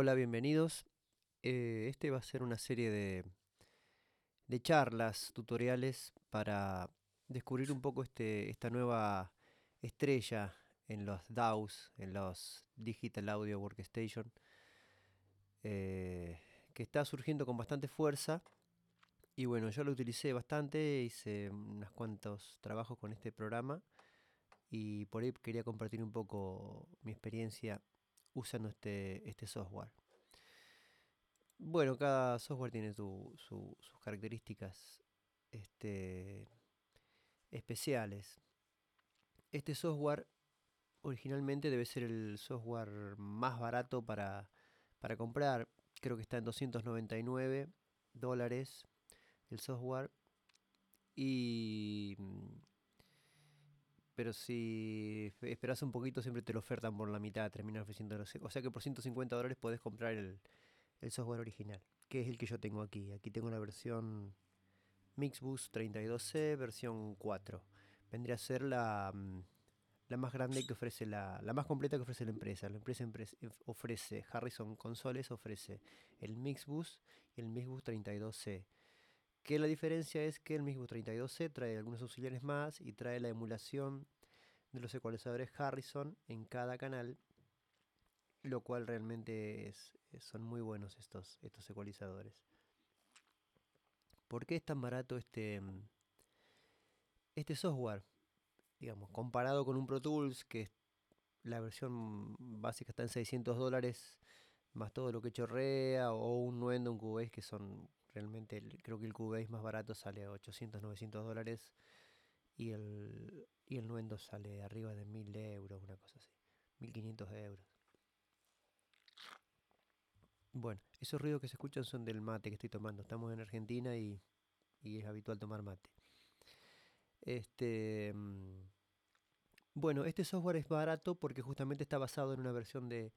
Hola, bienvenidos. Eh, este va a ser una serie de, charlas, tutoriales para descubrir un poco este, esta nueva estrella en los DAWs, en los Digital Audio Workstation, eh, que está surgiendo con bastante fuerza. Y bueno, yo lo utilicé bastante, hice unos cuantos trabajos con este programa y por ahí quería compartir un poco mi experiencia usando este, este software. Bueno, cada software tiene sus características este, especiales. Este software originalmente debe ser el software más barato para, para comprar. Creo que está en 299 dólares el software. Y mm, pero si esperas un poquito siempre te lo ofertan por la mitad, terminan ofreciendo... O sea que por 150 dólares puedes comprar el, software original, que es el que yo tengo aquí. Aquí tengo la versión Mixbus 32C, versión 4. Vendría a ser la, mm, la más grande que ofrece la, la más completa que ofrece la empresa. La empresa eh, ofrece, Harrison Consoles ofrece el Mixbus y el Mixbus 32C. Que la diferencia es que el Mixbus 32C trae algunos auxiliares más y trae la emulación de los ecualizadores Harrison en cada canal, lo cual realmente eh, son muy buenos estos, estos ecualizadores. ¿Por qué es tan barato este, mm, este software? Digamos, comparado con un Pro Tools, que la versión básica está en 600 dólares, más todo lo que chorrea, o un Nuendo, un Cubase, que son Realmente creo que el Cubase más barato sale a 800, 900 dólares y el, el Nuendo sale arriba de 1000 euros, una cosa así. 1500 euros. Bueno, esos ruidos que se escuchan son del mate que estoy tomando. Estamos en Argentina y, y es habitual tomar mate. Este. Mm, bueno, este software es barato porque justamente está basado en una versión de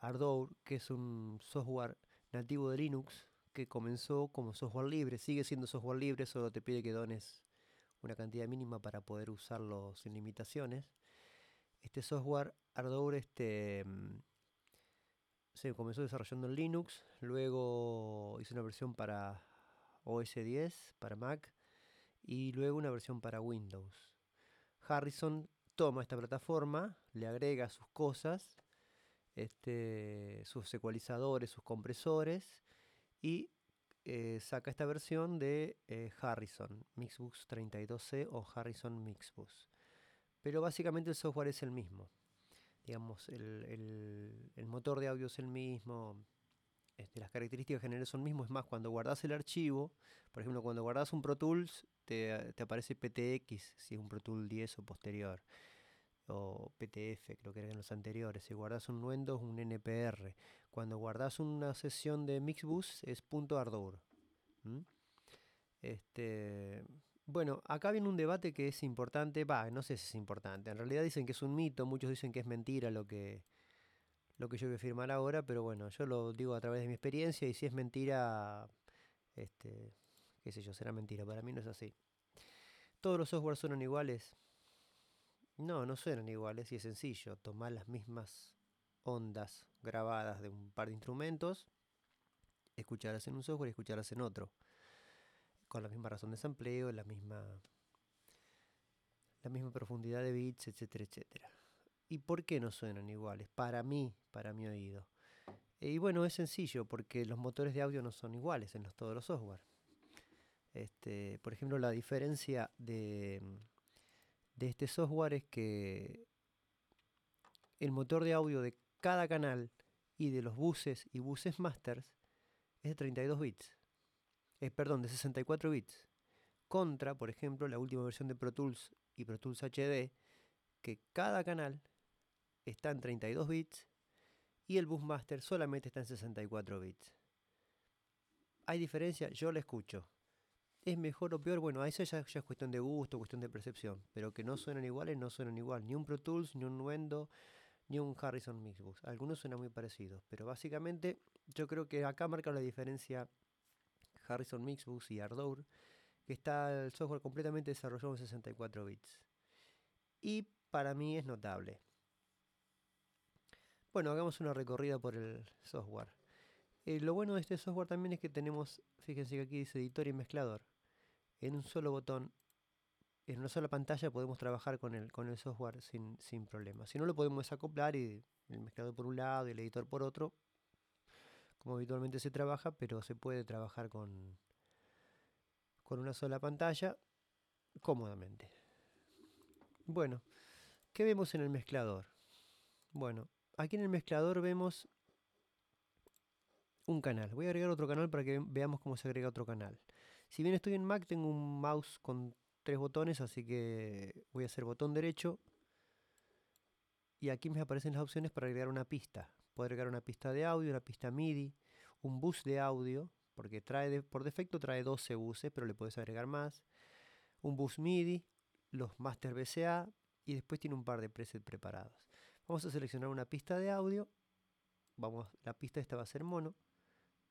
Ardour, que es un software nativo de Linux, que comenzó como software libre, sigue siendo software libre, solo te pide que dones una cantidad mínima para poder usarlo sin limitaciones. Este software Ardour este, mm, se comenzó desarrollando en Linux, luego hizo una versión para OS 10, para Mac, y luego una versión para Windows. Harrison toma esta plataforma, le agrega sus cosas, este, sus ecualizadores, sus compresores, y eh, saca esta versión de eh, Harrison, Mixbus 32C o Harrison Mixbus. Pero básicamente el software es el mismo. Digamos, el, motor de audio es el mismo, este, las características generales son mismas. Es más, cuando guardas el archivo, por ejemplo, cuando guardas un Pro Tools, te, te aparece PTX si es un Pro Tool 10 o posterior o PTF, creo que eran los anteriores. Si guardas un nuendo es un NPR. Cuando guardas una sesión de Mixbus es punto Este, bueno, acá viene un debate que es importante, va, no sé si es importante. En realidad dicen que es un mito, muchos dicen que es mentira lo que lo que yo voy a firmar ahora, pero bueno, yo lo digo a través de mi experiencia y si es mentira este qué sé yo, será mentira, para mí no es así. Todos los softwares son iguales, no, no suenan iguales y es sencillo. Tomar las mismas ondas grabadas de un par de instrumentos, escucharlas en un software y escucharlas en otro. Con la misma razón de sampleo, la misma, la misma profundidad de bits, etcétera, etcétera. ¿Y por qué no suenan iguales? Para mí, para mi oído. Y bueno, es sencillo porque los motores de audio no son iguales en los, todos los software. Este, por ejemplo, la diferencia de de este software es que el motor de audio de cada canal y de los buses y buses masters es de 32 bits. es eh, perdón, de 64 bits. Contra, por ejemplo, la última versión de Pro Tools y Pro Tools HD, que cada canal está en 32 bits y el bus master solamente está en 64 bits. ¿Hay diferencia? Yo la escucho. ¿Es mejor o peor? Bueno, a eso ya, es cuestión de gusto, cuestión de percepción. Pero que no mm. suenan iguales, no suenan igual. Ni un Pro Tools, ni un Nuendo, ni un Harrison Mixbox. Algunos suenan muy parecidos. Pero básicamente, yo creo que acá marca la diferencia Harrison Mixbox y Ardour. Que está el software completamente desarrollado en 64 bits. Y para mí es notable. Bueno, hagamos una recorrida por el software. Eh, lo bueno de este software también es que tenemos, fíjense que aquí dice editor y mezclador en un solo botón, en una sola pantalla podemos trabajar con el, con el software sin, sin problema. Si no, lo podemos desacoplar y el mezclador por un lado y el editor por otro, como habitualmente se trabaja, pero se puede trabajar con, con una sola pantalla cómodamente. Bueno, ¿qué vemos en el mezclador? Bueno, aquí en el mezclador vemos un canal. Voy a agregar otro canal para que veamos cómo se agrega otro canal. Si bien estoy en Mac, tengo un mouse con tres botones, así que voy a hacer botón derecho. Y aquí me aparecen las opciones para agregar una pista. Puedo agregar una pista de audio, una pista MIDI, un bus de audio, porque trae por defecto trae 12 buses, pero le puedes agregar más. Un bus MIDI, los master BCA y después tiene un par de presets preparados. Vamos a seleccionar una pista de audio. Vamos, la pista esta va a ser mono.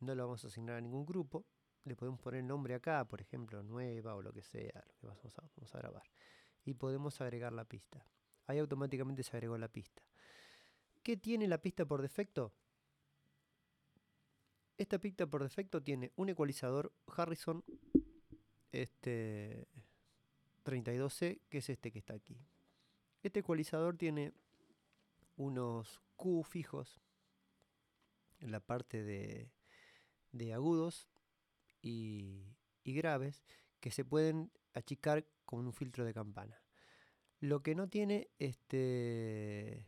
No la vamos a asignar a ningún grupo le podemos poner el nombre acá, por ejemplo, nueva o lo que sea, lo que vamos a, grabar. Y podemos agregar la pista. Ahí automáticamente se agregó la pista. ¿Qué tiene la pista por defecto? Esta pista por defecto tiene un ecualizador Harrison este 32C, que es este que está aquí. Este ecualizador tiene unos Q fijos en la parte de, de agudos y, graves que se pueden achicar con un filtro de campana. Lo que no tiene este,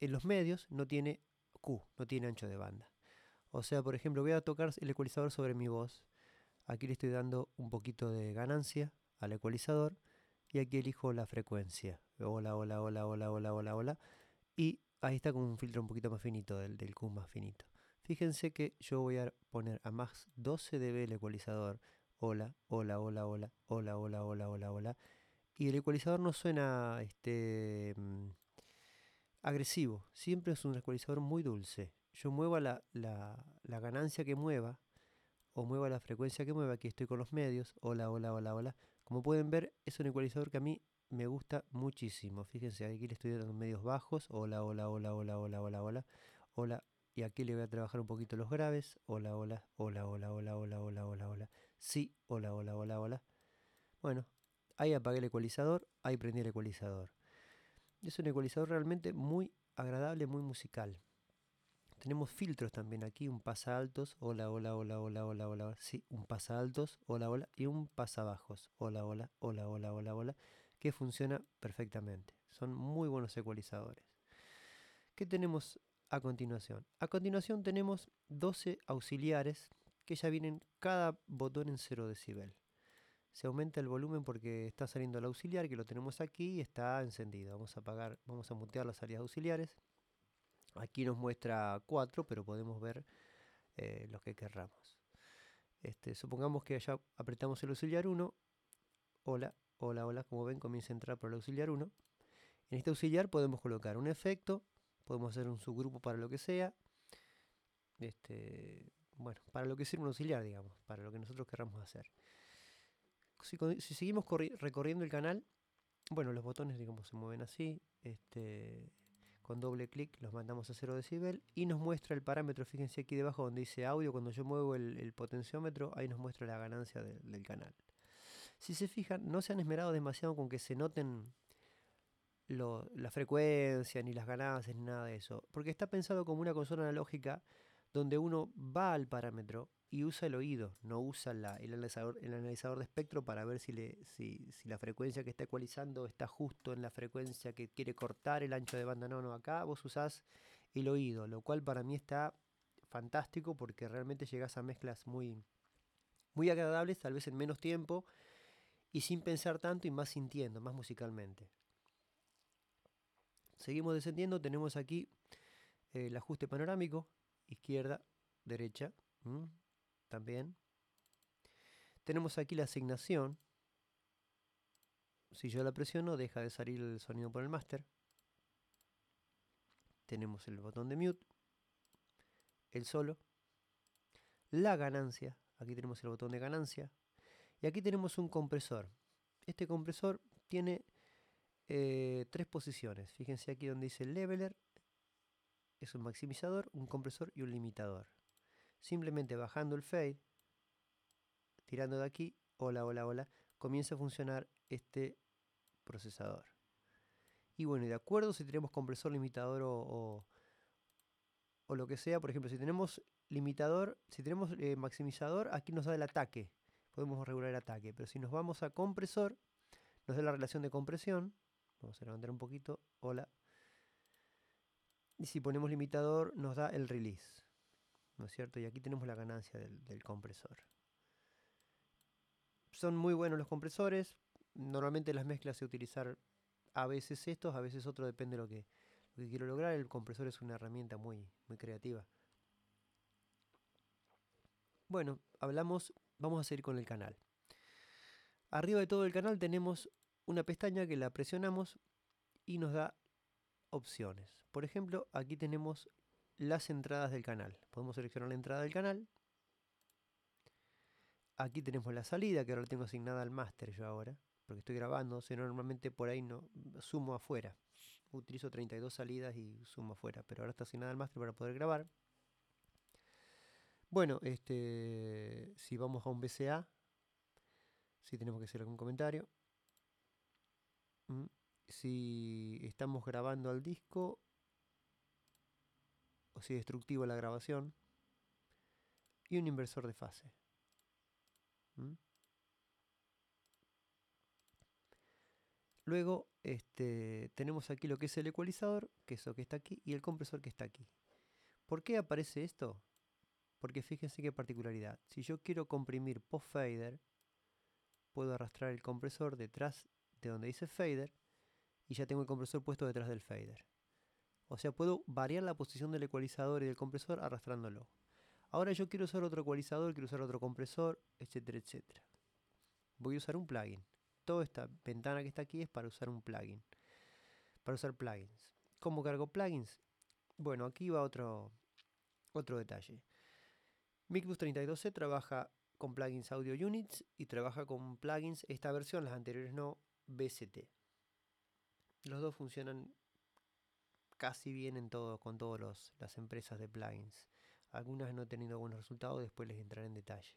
en los medios, no tiene Q, no tiene ancho de banda. O sea, por ejemplo, voy a tocar el ecualizador sobre mi voz. Aquí le estoy dando un poquito de ganancia al ecualizador y aquí elijo la frecuencia. Hola, hola, hola, hola, hola, hola, hola. Y ahí está con un filtro un poquito más finito, del, del Q más finito. Fíjense que yo voy a poner a más 12 dB el ecualizador. Hola, hola, hola, hola, hola, hola, hola, hola, hola. Y el ecualizador no suena este, agresivo. Siempre es un ecualizador muy dulce. Yo muevo la, ganancia que mueva o mueva la frecuencia que mueva. Aquí estoy con los medios. Hola, hola, hola, hola. Como pueden ver, es un ecualizador que a mí me gusta muchísimo. Fíjense, aquí le estoy dando medios bajos. Hola, hola, hola, hola, hola, hola, hola. Hola, y aquí le voy a trabajar un poquito los graves. Hola, hola, hola, hola, hola, hola, hola, hola, hola. Sí, hola, hola, hola, hola. Bueno, ahí apagué el ecualizador, ahí prendí el ecualizador. Es un ecualizador realmente muy agradable, muy musical. Tenemos filtros también aquí, un pasa altos, hola, hola, hola, hola, hola, hola, sí, un pasa altos, hola, hola, y un pasa bajos, hola, hola, hola, hola, hola, hola, que funciona perfectamente. Son muy buenos ecualizadores. ¿Qué tenemos a continuación. A continuación tenemos 12 auxiliares que ya vienen cada botón en 0 decibel. Se aumenta el volumen porque está saliendo el auxiliar que lo tenemos aquí y está encendido. Vamos a apagar, vamos a mutear las salidas auxiliares. Aquí nos muestra 4, pero podemos ver eh, los que querramos. Este, supongamos que ya apretamos el auxiliar 1. Hola, hola, hola. Como ven, comienza a entrar por el auxiliar 1. En este auxiliar podemos colocar un efecto podemos hacer un subgrupo para lo que sea. Este, bueno, para lo que sirve un auxiliar, digamos, para lo que nosotros querramos hacer. Si, seguimos recorriendo el canal, bueno, los botones, digamos, se mueven así. Este, con doble clic los mandamos a 0 decibel y nos muestra el parámetro, fíjense aquí debajo donde dice audio, cuando yo muevo el, potenciómetro, ahí nos muestra la ganancia del canal. Si se fijan, no se han esmerado demasiado con que se noten lo, la frecuencia, ni las ganancias, ni nada de eso. Porque está pensado como una consola analógica donde uno va al parámetro y usa el oído, no usa el, analizador, de espectro para ver si, le, si, la frecuencia que está ecualizando está justo en la frecuencia que quiere cortar el ancho de banda. No, no, acá vos usás el oído, lo cual para mí está fantástico porque realmente llegás a mezclas muy, muy agradables, tal vez en menos tiempo y sin pensar tanto y más sintiendo, más musicalmente. Seguimos descendiendo, tenemos aquí el ajuste panorámico, izquierda, derecha, también. Tenemos aquí la asignación. Si yo la presiono, deja de salir el sonido por el máster. Tenemos el botón de mute, el solo, la ganancia. Aquí tenemos el botón de ganancia. Y aquí tenemos un compresor. Este compresor tiene eh, tres posiciones. Fíjense aquí donde dice leveler, es un maximizador, un compresor y un limitador. Simplemente bajando el fade, tirando de aquí, hola, hola, hola, comienza a funcionar este procesador. Y bueno, de acuerdo si tenemos compresor, limitador o, o, lo que sea, por ejemplo, si tenemos limitador, si tenemos eh, maximizador, aquí nos da el ataque. Podemos regular el ataque, pero si nos vamos a compresor, nos da la relación de compresión. Vamos a levantar un poquito. Hola. Y si ponemos limitador nos da el release. ¿No es cierto? Y aquí tenemos la ganancia del, compresor. Son muy buenos los compresores. Normalmente las mezclas se utilizar a veces estos, a veces otros, depende de lo que, quiero lograr. El compresor es una herramienta muy, muy creativa. Bueno, hablamos, vamos a seguir con el canal. Arriba de todo el canal tenemos una pestaña que la presionamos y nos da opciones. Por ejemplo, aquí tenemos las entradas del canal. Podemos seleccionar la entrada del canal. Aquí tenemos la salida, que ahora la tengo asignada al máster yo ahora, porque estoy grabando, sino normalmente por ahí no sumo afuera. Utilizo 32 salidas y sumo afuera, pero ahora está asignada al máster para poder grabar. Bueno, este, si vamos a un BCA, si tenemos que hacer algún comentario. Si estamos grabando al disco o si es destructiva la grabación. Y un inversor de fase. Luego este, tenemos aquí lo que es el ecualizador, que es lo que está aquí, y el compresor que está aquí. ¿Por qué aparece esto? Porque fíjense qué particularidad. Si yo quiero comprimir post-fader, puedo arrastrar el compresor detrás este, donde dice fader y ya tengo el compresor puesto detrás del fader. O sea, puedo variar la posición del ecualizador y del compresor arrastrándolo. Ahora yo quiero usar otro ecualizador, quiero usar otro compresor, etcétera, etcétera. Voy a usar un plugin. Toda esta ventana que está aquí es para usar un plugin. Para usar plugins. ¿Cómo cargo plugins? Bueno, aquí va otro, otro detalle. MicBus 32C trabaja con plugins Audio Units y trabaja con plugins, esta versión, las anteriores no, BCT. Los dos funcionan casi bien en todo, con todas las empresas de plugins. Algunas no han tenido buenos resultados, después les entraré en detalle.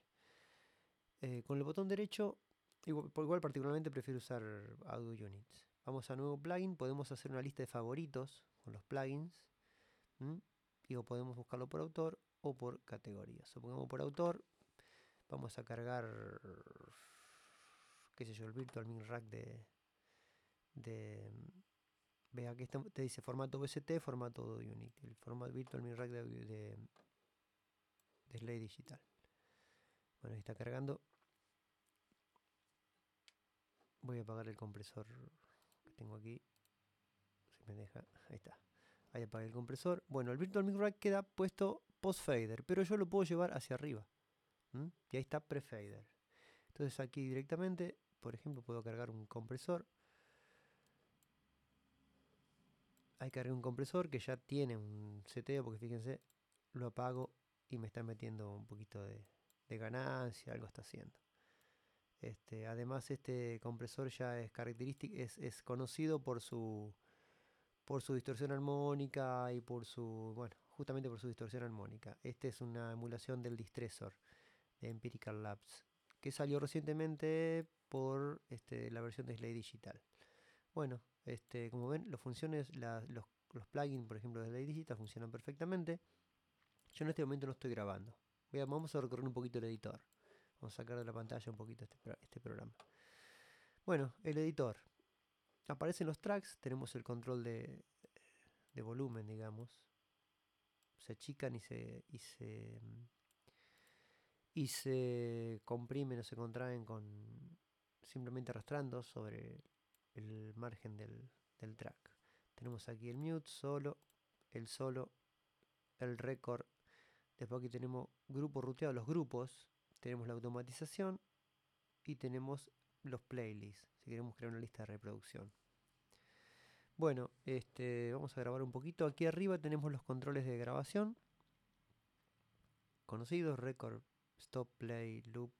Eh, con el botón derecho, por igual particularmente prefiero usar Audio Units. Vamos a nuevo plugin, podemos hacer una lista de favoritos con los plugins. Y o podemos buscarlo por autor o por categoría. Supongamos por autor, vamos a cargar qué sé yo, el Virtual Min Rack de, de Ve, aquí te dice formato VST, formato Unity, el formato Virtual Min Rack de, de, de Slay Digital. Bueno, ahí está cargando. Voy a apagar el compresor que tengo aquí. Si me deja, ahí está. Ahí apagué el compresor. Bueno, el Virtual Min Rack queda puesto post fader, pero yo lo puedo llevar hacia arriba. Y ahí está pre fader. Entonces aquí directamente por ejemplo, puedo cargar un compresor. Ahí cargué un compresor que ya tiene un seteo, porque fíjense, lo apago y me está metiendo un poquito de, ganancia, algo está haciendo. Este, además, este compresor ya es característico, es, conocido por su por su distorsión armónica y por su. bueno, justamente por su distorsión armónica. Este es una emulación del Distressor de Empirical Labs. Que salió recientemente por este, la versión de Slay Digital. Bueno, este, como ven, los funciones, los, plugins, por ejemplo, de Slay Digital funcionan perfectamente. Yo en este momento no estoy grabando. vamos a recorrer un poquito el editor. Vamos a sacar de la pantalla un poquito este, este programa. Bueno, el editor. Aparecen los tracks, tenemos el control de, de volumen, digamos. Se achican y se, y se y se comprimen o se contraen con, simplemente arrastrando sobre el margen del, track. Tenemos aquí el mute solo, el solo, el record. Después aquí tenemos grupo ruteado, los grupos. Tenemos la automatización y tenemos los playlists. Si queremos crear una lista de reproducción. Bueno, este, vamos a grabar un poquito. Aquí arriba tenemos los controles de grabación. Conocidos, record, stop, play, loop,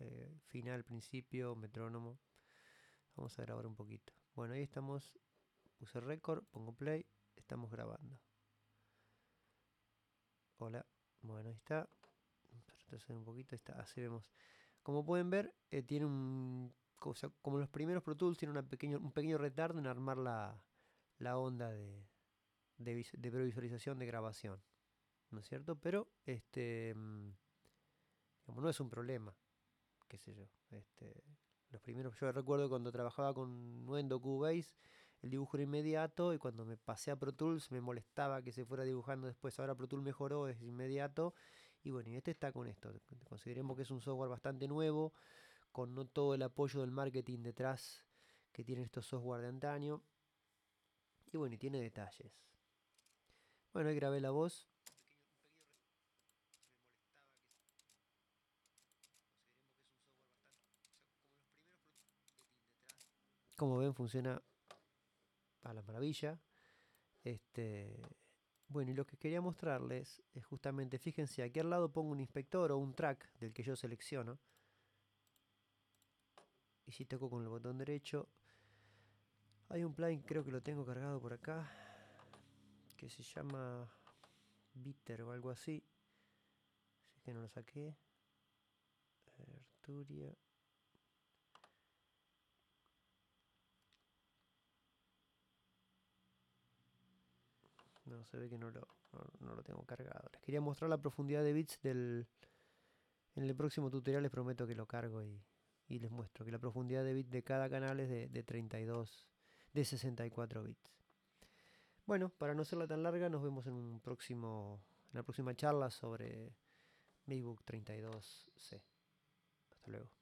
eh, final, principio, metrónomo. Vamos a grabar un poquito. Bueno, ahí estamos. Puse récord, pongo play, estamos grabando. Hola, bueno, ahí está. Retroceder un poquito, está. Así vemos. Como pueden ver, eh, tiene un. como los primeros Pro Tools, tiene pequeño, un pequeño retardo en armar la, onda de, previsualización de grabación. ¿No es cierto? Pero, este. Mm, no es un problema qué sé yo. Este, los primeros, yo recuerdo cuando trabajaba con Nuendo Cubase, el dibujo era inmediato y cuando me pasé a Pro Tools me molestaba que se fuera dibujando después. Ahora Pro Tools mejoró, es inmediato. Y bueno, y este está con esto. Consideremos que es un software bastante nuevo, con no todo el apoyo del marketing detrás que tienen estos software de antaño. Y bueno, y tiene detalles. Bueno, ahí grabé la voz. Como ven, funciona a la maravilla. Este, bueno, y lo que quería mostrarles es justamente, fíjense, aquí al lado pongo un inspector o un track del que yo selecciono. Y si toco con el botón derecho, hay un plugin, creo que lo tengo cargado por acá, que se llama Bitter o algo así. Así que no lo saqué. Arturia. se ve que no lo, no, tengo cargado. Les quería mostrar la profundidad de bits del... En el próximo tutorial les prometo que lo cargo y, les muestro que la profundidad de bits de cada canal es de, 32, de 64 bits. Bueno, para no hacerla tan larga, nos vemos en un próximo, en la próxima charla sobre MacBook 32C. Hasta luego.